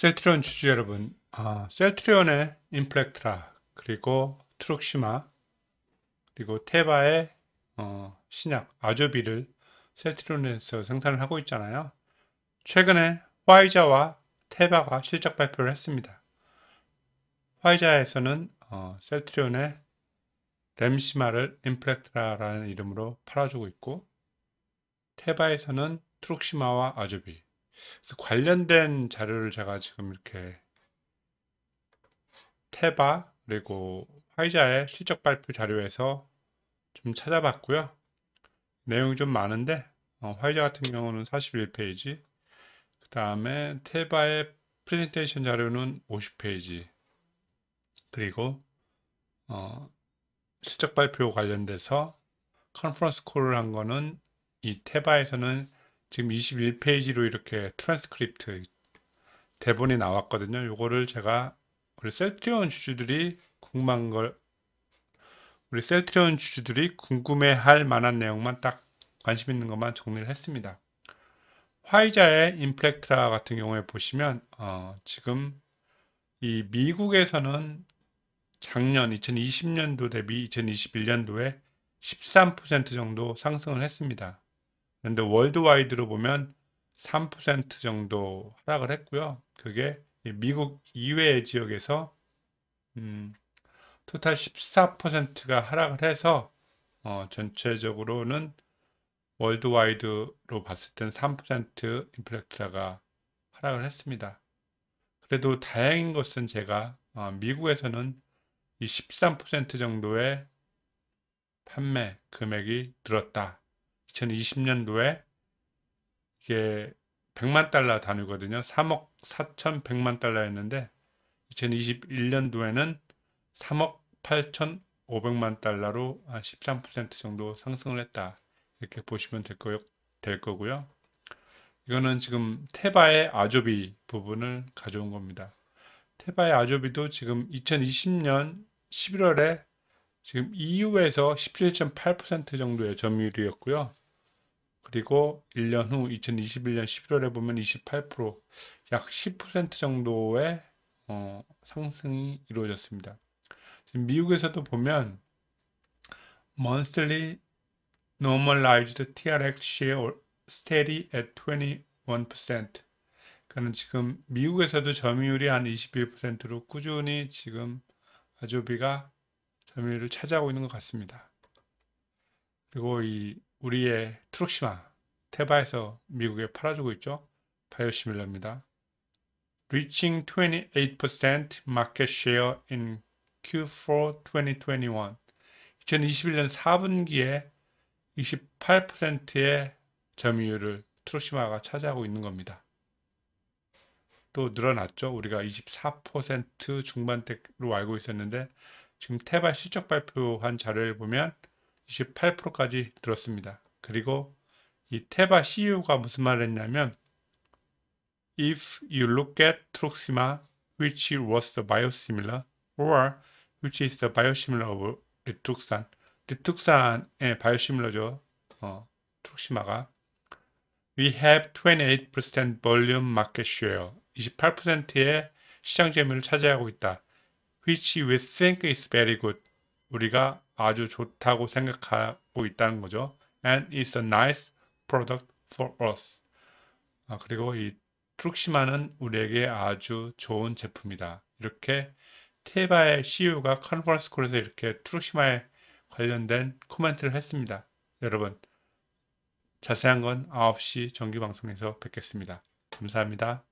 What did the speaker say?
셀트리온 주주 여러분, 아, 셀트리온의 인플렉트라 그리고 트룩시마 그리고 테바의 어, 신약 아조비를 셀트리온에서 생산을 하고 있잖아요. 최근에 화이자와 테바가 실적 발표를 했습니다. 화이자에서는 어, 셀트리온의 램시마를 인플렉트라라는 이름으로 팔아주고 있고 테바에서는 트룩시마와 아조비 그래서 관련된 자료를 제가 지금 이렇게 테바 그리고 화이자의 실적 발표 자료에서 좀 찾아봤고요. 내용이 좀 많은데 어, 화이자 같은 경우는 41페이지 그 다음에 테바의 프레젠테이션 자료는 50페이지 그리고 어, 실적 발표 관련돼서 컨퍼런스 콜을 한 거는 이 테바에서는 지금 21페이지로 이렇게 트랜스크립트 대본이 나왔거든요. 요거를 제가 우리 셀트리온 주주들이 궁금한 걸 우리 셀트리온 주주들이 궁금해할 만한 내용만 딱 관심 있는 것만 정리를 했습니다. 화이자의 인플렉트라 같은 경우에 보시면 어, 지금 이 미국에서는 작년 2020년도 대비 2021년도에 13% 정도 상승을 했습니다. 그런데 월드와이드로 보면 3% 정도 하락을 했고요. 그게 미국 이외의 지역에서 음, 토탈 14%가 하락을 해서 어, 전체적으로는 월드와이드로 봤을 땐 3% 인플렉트라가 하락을 했습니다. 그래도 다행인 것은 제가 어, 미국에서는 이13% 정도의 판매 금액이 늘었다 2020년도에 이게 100만 달러 단위거든요. 3억 4천 100만 달러였는데 2021년도에는 3억 8천 500만 달러로 한13% 정도 상승을 했다. 이렇게 보시면 될, 거, 될 거고요. 이거는 지금 테바의 아조비 부분을 가져온 겁니다. 테바의 아조비도 지금 2020년 11월에 지금 EU에서 17.8% 정도의 점유율이었고요. 그리고 1년 후 2021년 11월에 보면 28%약 10% 정도의 어, 상승이 이루어졌습니다. 지금 미국에서도 보면 monthly normalized TRX share steady at 21%그러니 지금 미국에서도 점유율이 한 21%로 꾸준히 지금 아조비가 점유율을 차지하고 있는 것 같습니다. 그리고 이 우리의 트룩시마 테바에서 미국에 팔아주고 있죠. 바이오시밀러입니다. Reaching 28% market share in Q4 2021. 2021년 4분기에 28%의 점유율을 트루시마가 차지하고 있는 겁니다. 또 늘어났죠. 우리가 24% 중반대로 알고 있었는데 지금 테바 실적 발표한 자료를 보면 28%까지 들었습니다. 그리고 이 테바 CEO가 무슨 말을 했냐면 If you look at Truxima, which was the biosimilar, or which is the biosimilar of Rituxan, 리툭산, 리툭산의 바이오시밀러죠. 어, x i m a 가 We have 28% volume market share. 28%의 시장 점유율을 차지하고 있다. Which we think is very good. 우리가 아주 좋다고 생각하고 있다는 거죠. And it's a nice product for us. 아, 그리고 이 트룩시마는 우리에게 아주 좋은 제품이다. 이렇게 테바의 CEO가 컨퍼런스 콜에서 이렇게 트룩시마에 관련된 코멘트를 했습니다. 여러분 자세한 건 9시 정규 방송에서 뵙겠습니다. 감사합니다.